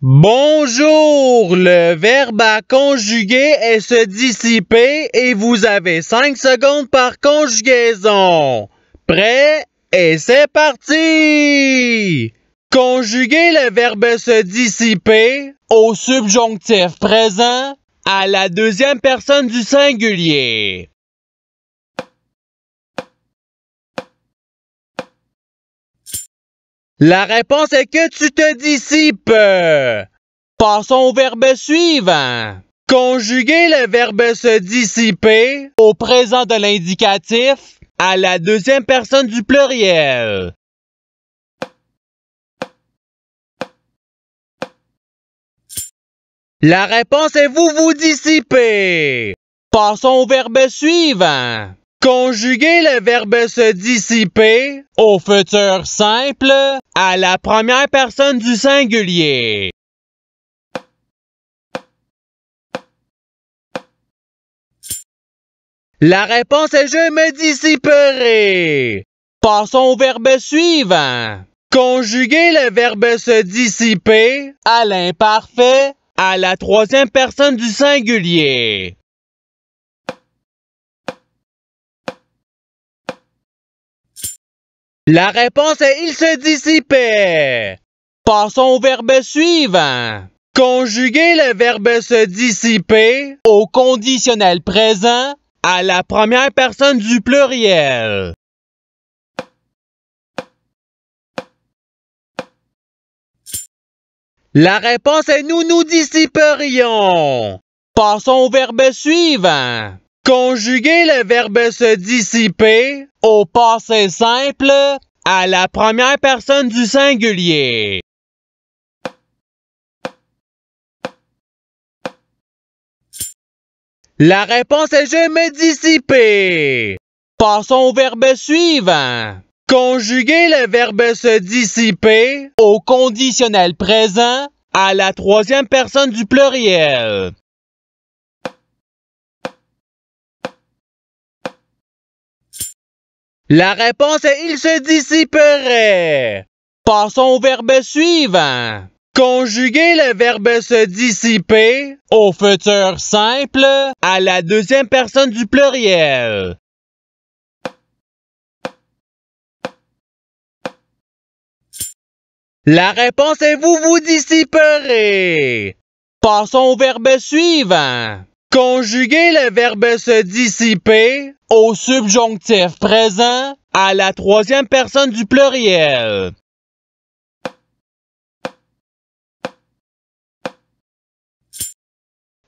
Bonjour! Le verbe à conjuguer est se dissiper et vous avez 5 secondes par conjugaison. Prêt? Et c'est parti! Conjuguez le verbe se dissiper au subjonctif présent à la deuxième personne du singulier. La réponse est que tu te dissipes. Passons au verbe suivant. Conjuguez le verbe se dissiper au présent de l'indicatif à la deuxième personne du pluriel. La réponse est vous vous dissipez. Passons au verbe suivant. Conjuguer le verbe se dissiper au futur simple à la première personne du singulier. La réponse est je me dissiperai. Passons au verbe suivant. Conjuguer le verbe se dissiper à l'imparfait à la troisième personne du singulier. La réponse est il se dissipait. Passons au verbe suivant. Conjuguer le verbe se dissiper au conditionnel présent à la première personne du pluriel. La réponse est nous nous dissiperions. Passons au verbe suivant. Conjuguer le verbe se dissiper au passé simple à la première personne du singulier. La réponse est je me dissiper. Passons au verbe suivant. Conjuguer le verbe se dissiper au conditionnel présent à la troisième personne du pluriel. La réponse est il se dissiperait. Passons au verbe suivant. Conjuguez le verbe se dissiper au futur simple à la deuxième personne du pluriel. La réponse est vous vous dissiperez. Passons au verbe suivant. Conjuguez le verbe se dissiper au subjonctif présent à la troisième personne du pluriel.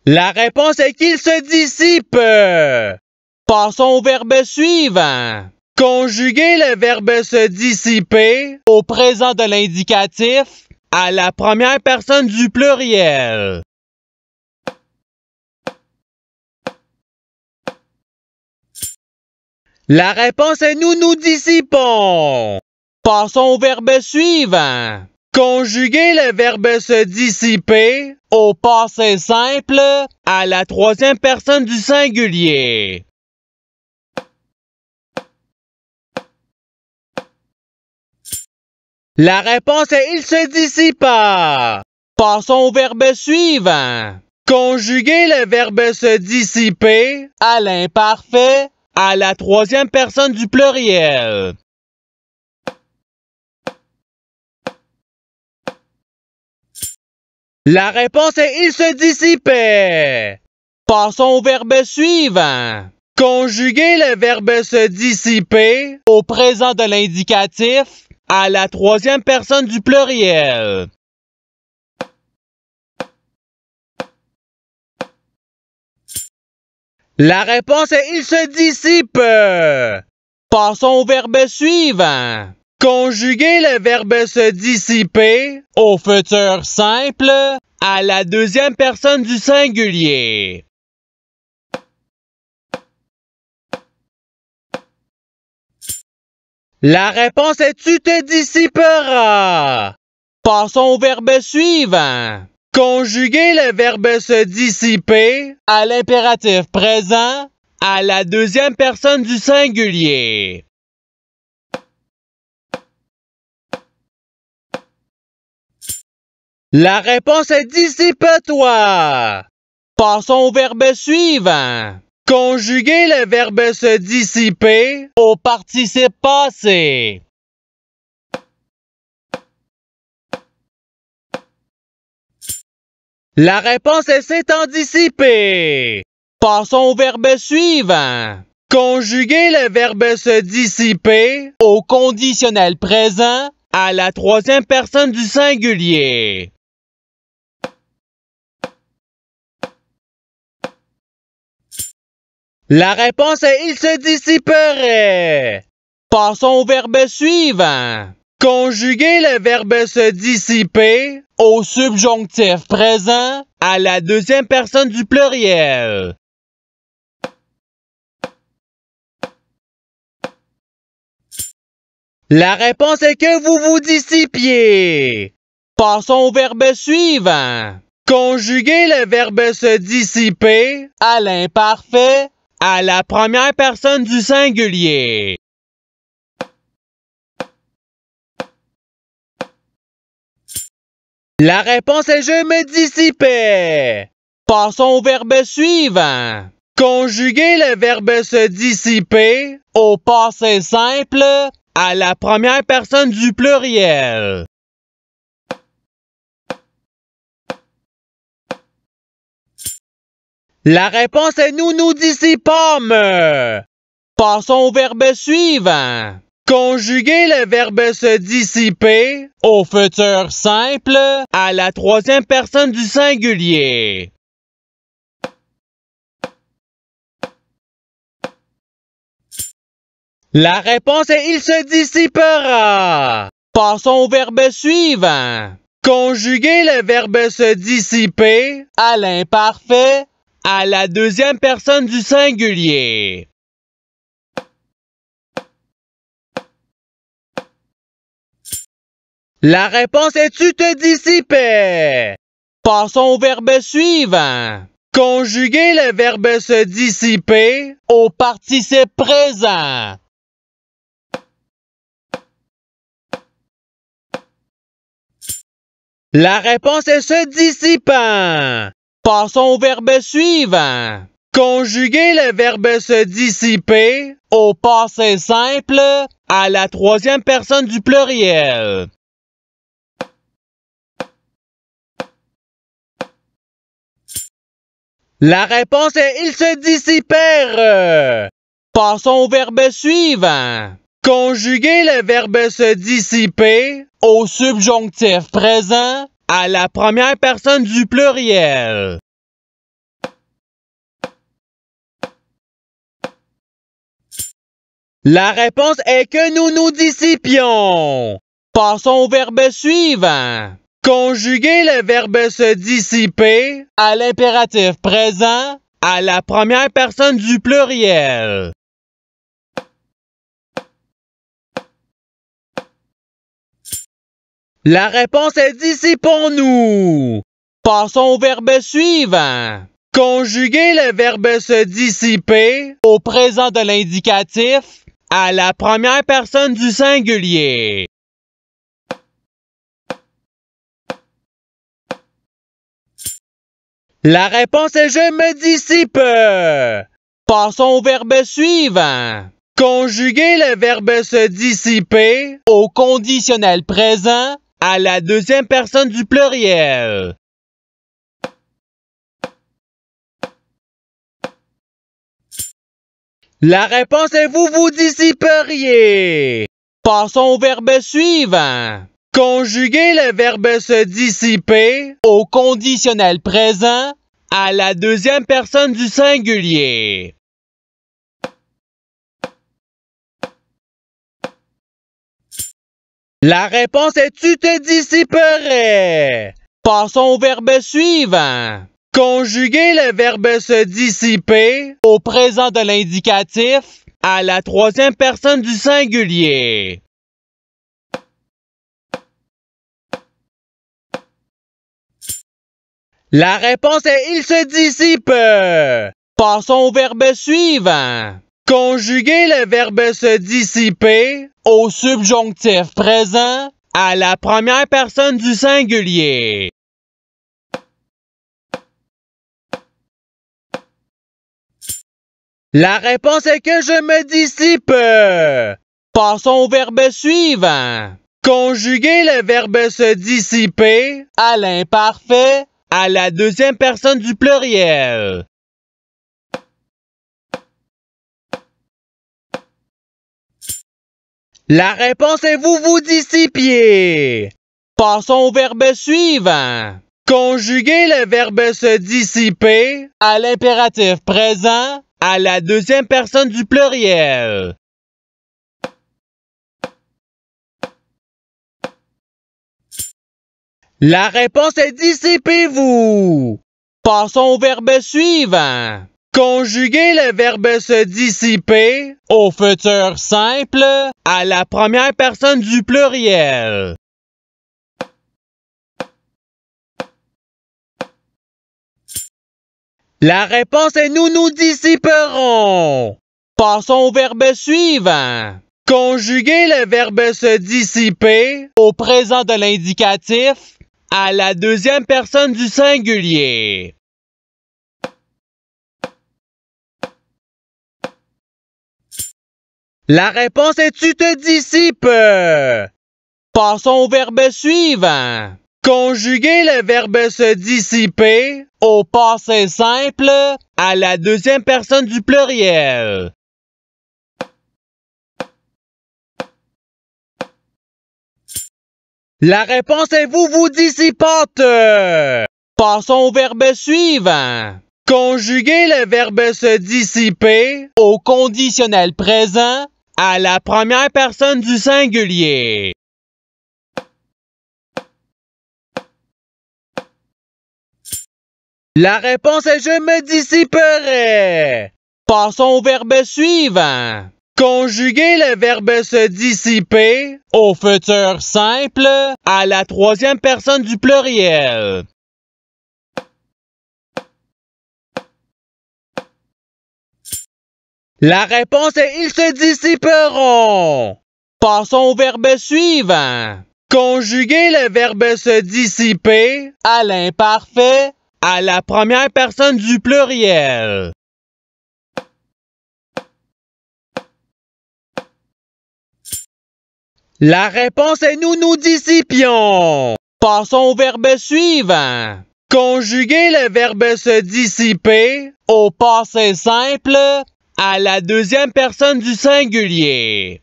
La réponse est qu'il se dissipe. Passons au verbe suivant. Conjuguez le verbe se dissiper au présent de l'indicatif à la première personne du pluriel. La réponse est nous nous dissipons. Passons au verbe suivant. Conjuguez le verbe se dissiper au passé simple à la troisième personne du singulier. La réponse est il se dissipa. Passons au verbe suivant. Conjuguez le verbe se dissiper à l'imparfait à la troisième personne du pluriel. La réponse est il se dissipait. Passons au verbe suivant. Conjuguer le verbe se dissiper au présent de l'indicatif à la troisième personne du pluriel. La réponse est il se dissipe. Passons au verbe suivant. Conjuguer le verbe se dissiper au futur simple à la deuxième personne du singulier. La réponse est tu te dissiperas. Passons au verbe suivant. Conjuguer le verbe se dissiper à l'impératif présent à la deuxième personne du singulier. La réponse est dissipe-toi. Passons au verbe suivant. Conjuguer le verbe se dissiper au participe passé. La réponse est s'étant dissipé ». Passons au verbe suivant. Conjuguez le verbe se dissiper au conditionnel présent à la troisième personne du singulier. La réponse est il se dissiperait. Passons au verbe suivant. Conjuguez le verbe se dissiper au subjonctif présent à la deuxième personne du pluriel. La réponse est que vous vous dissipiez. Passons au verbe suivant. Conjuguez le verbe se dissiper à l'imparfait à la première personne du singulier. La réponse est je me dissipais. Passons au verbe suivant. Conjuguer le verbe se dissiper au passé simple à la première personne du pluriel. La réponse est nous nous dissipons ». Passons au verbe suivant. Conjuguer le verbe se dissiper au futur simple à la troisième personne du singulier. La réponse est il se dissipera. Passons au verbe suivant. Conjuguer le verbe se dissiper à l'imparfait à la deuxième personne du singulier. La réponse est tu te dissipais. Passons au verbe suivant. Conjuguer le verbe se dissiper au participe présent. La réponse est se dissipant. Passons au verbe suivant. Conjuguer le verbe se dissiper au passé simple à la troisième personne du pluriel. La réponse est ils se dissipèrent. Passons au verbe suivant. Conjuguez le verbe se dissiper au subjonctif présent à la première personne du pluriel. La réponse est que nous nous dissipions. Passons au verbe suivant. Conjuguez le verbe se dissiper à l'impératif présent à la première personne du pluriel. La réponse est dissipons-nous. Passons au verbe suivant. Conjuguez le verbe se dissiper au présent de l'indicatif à la première personne du singulier. La réponse est je me dissipe. Passons au verbe suivant. Conjuguez le verbe se dissiper au conditionnel présent à la deuxième personne du pluriel. La réponse est vous vous dissiperiez. Passons au verbe suivant. Conjuguer le verbe se dissiper au conditionnel présent à la deuxième personne du singulier. La réponse est tu te dissiperais. Passons au verbe suivant. Conjuguer le verbe se dissiper au présent de l'indicatif à la troisième personne du singulier. La réponse est il se dissipe. Passons au verbe suivant. Conjuguez le verbe se dissiper au subjonctif présent à la première personne du singulier. La réponse est que je me dissipe. Passons au verbe suivant. Conjuguez le verbe se dissiper à l'imparfait à la deuxième personne du pluriel. La réponse est vous vous dissipiez. Passons au verbe suivant. Conjuguez le verbe se dissiper à l'impératif présent à la deuxième personne du pluriel. La réponse est dissipez-vous. Passons au verbe suivant. Conjuguez le verbe se dissiper au futur simple à la première personne du pluriel. La réponse est nous nous dissiperons. Passons au verbe suivant. Conjuguez le verbe se dissiper au présent de l'indicatif à la deuxième personne du singulier. La réponse est tu te dissipes. Passons au verbe suivant. Conjuguer le verbe se dissiper au passé simple à la deuxième personne du pluriel. La réponse est vous vous dissipatez ». Passons au verbe suivant. Conjuguez le verbe se dissiper au conditionnel présent à la première personne du singulier. La réponse est je me dissiperai. Passons au verbe suivant. Conjuguer le verbe se dissiper au futur simple à la troisième personne du pluriel. La réponse est ils se dissiperont. Passons au verbe suivant. Conjuguer le verbe se dissiper à l'imparfait à la première personne du pluriel. La réponse est nous nous dissipions. Passons au verbe suivant. Conjuguer le verbe se dissiper au passé simple à la deuxième personne du singulier.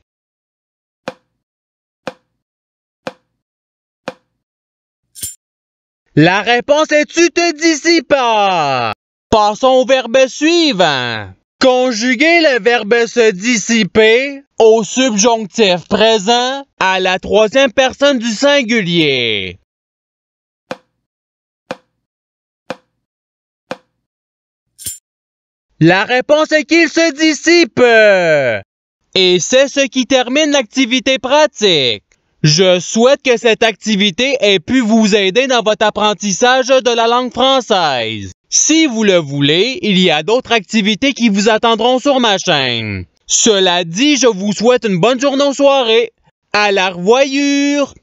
La réponse est tu te dissipas ». Passons au verbe suivant. Conjuguez le verbe se dissiper au subjonctif présent à la troisième personne du singulier. La réponse est qu'il se dissipe. Et c'est ce qui termine l'activité pratique. Je souhaite que cette activité ait pu vous aider dans votre apprentissage de la langue française. Si vous le voulez, il y a d'autres activités qui vous attendront sur ma chaîne. Cela dit, je vous souhaite une bonne journée ou soirée. À la revoyure!